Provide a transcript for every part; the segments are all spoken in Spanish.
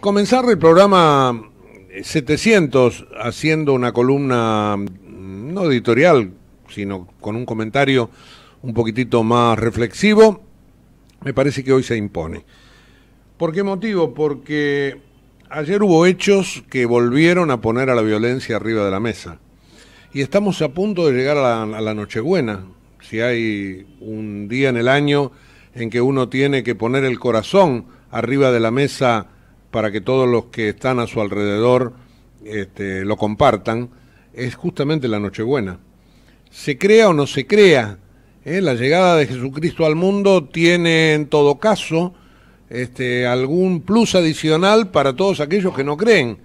Comenzar el programa 700 haciendo una columna mm, no editorial, sino con un comentario un poquitito más reflexivo, me parece que hoy se impone. ¿Por qué motivo? Porque ayer hubo hechos que volvieron a poner a la violencia arriba de la mesa. Y estamos a punto de llegar a la, Nochebuena. Si hay un día en el año en que uno tiene que poner el corazón arriba de la mesa para que todos los que están a su alrededor este, lo compartan, es justamente la Nochebuena. Se crea o no se crea, ¿eh? la llegada de Jesucristo al mundo tiene en todo caso este, algún plus adicional para todos aquellos que no creen,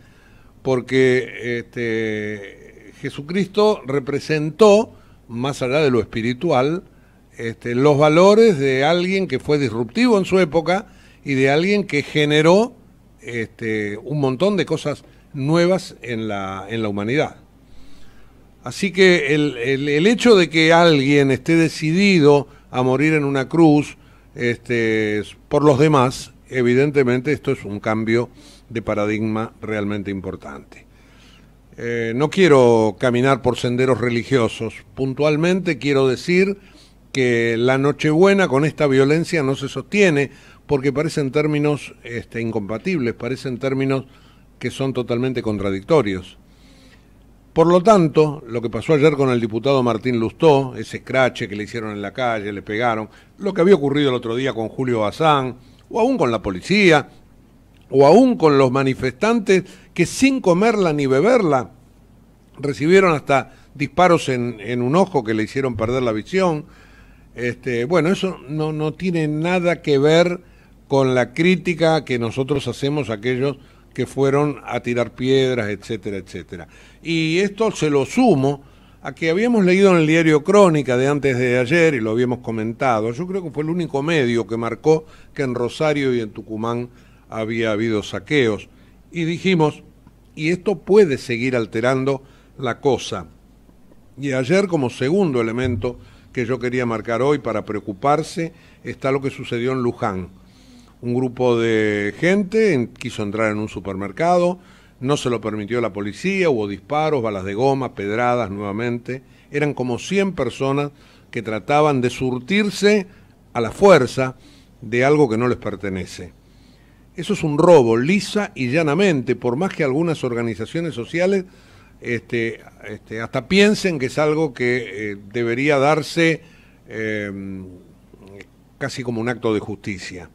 porque este, Jesucristo representó, más allá de lo espiritual, este, los valores de alguien que fue disruptivo en su época y de alguien que generó este, un montón de cosas nuevas en la, humanidad. Así que el, hecho de que alguien esté decidido a morir en una cruz este, por los demás, evidentemente esto es un cambio de paradigma realmente importante. Eh, no quiero caminar por senderos religiosos. Puntualmente quiero decir que la Nochebuena con esta violencia no se sostiene, porque parecen términos este, incompatibles, parecen términos que son totalmente contradictorios. Por lo tanto, lo que pasó ayer con el diputado Martín Lustó, ese crache que le hicieron en la calle, le pegaron, lo que había ocurrido el otro día con Julio Bazán, o aún con la policía, o aún con los manifestantes que sin comerla ni beberla recibieron hasta disparos en, en un ojo que le hicieron perder la visión. Este, bueno, eso no, no tiene nada que ver con la crítica que nosotros hacemos a aquellos que fueron a tirar piedras, etcétera, etcétera. Y esto se lo sumo a que habíamos leído en el diario Crónica de antes de ayer y lo habíamos comentado. Yo creo que fue el único medio que marcó que en Rosario y en Tucumán había habido saqueos. Y dijimos, y esto puede seguir alterando la cosa. Y ayer como segundo elemento que yo quería marcar hoy para preocuparse está lo que sucedió en Luján un grupo de gente quiso entrar en un supermercado, no se lo permitió la policía, hubo disparos, balas de goma, pedradas nuevamente. Eran como 100 personas que trataban de surtirse a la fuerza de algo que no les pertenece. Eso es un robo, lisa y llanamente, por más que algunas organizaciones sociales este, este, hasta piensen que es algo que eh, debería darse em, casi como un acto de justicia.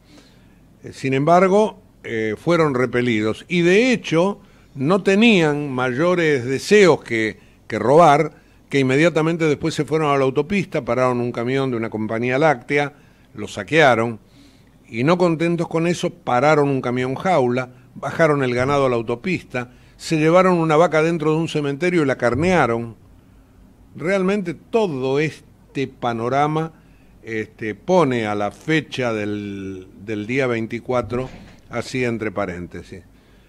Eh, sin embargo, eh, fueron repelidos y de hecho no tenían mayores deseos que, que robar, que inmediatamente después se fueron a la autopista, pararon un camión de una compañía láctea, lo saquearon y no contentos con eso pararon un camión jaula, bajaron el ganado a la autopista, se llevaron una vaca dentro de un cementerio y la carnearon. Realmente todo este panorama este, pone a la fecha del, día 24, así entre paréntesis.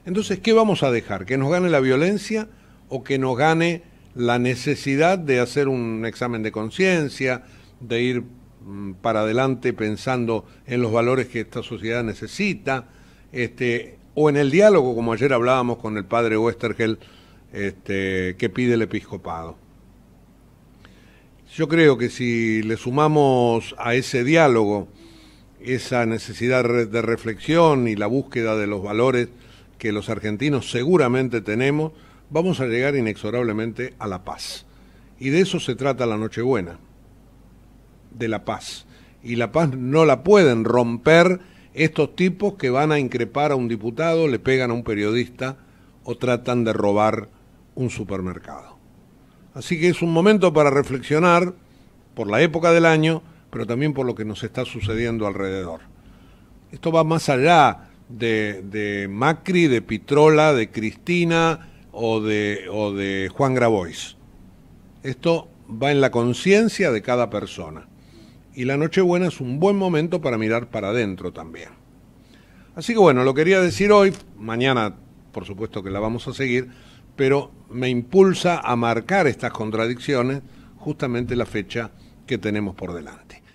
Entonces, ¿qué vamos a dejar? ¿Que nos gane la violencia o que nos gane la necesidad de hacer un examen de conciencia, de ir mm, para adelante pensando en los valores que esta sociedad necesita, este, o en el diálogo, como ayer hablábamos con el padre Westergel, este, que pide el episcopado. Yo creo que si le sumamos a ese diálogo esa necesidad de reflexión y la búsqueda de los valores que los argentinos seguramente tenemos, vamos a llegar inexorablemente a la paz. Y de eso se trata la Nochebuena, de la paz. Y la paz no la pueden romper estos tipos que van a increpar a un diputado, le pegan a un periodista o tratan de robar un supermercado. Así que es un momento para reflexionar por la época del año, pero también por lo que nos está sucediendo alrededor. Esto va más allá de, Macri, de Pitrola, de Cristina o de, o de Juan Grabois. Esto va en la conciencia de cada persona. Y la Nochebuena es un buen momento para mirar para adentro también. Así que bueno, lo quería decir hoy, mañana por supuesto que la vamos a seguir, pero me impulsa a marcar estas contradicciones justamente la fecha que tenemos por delante.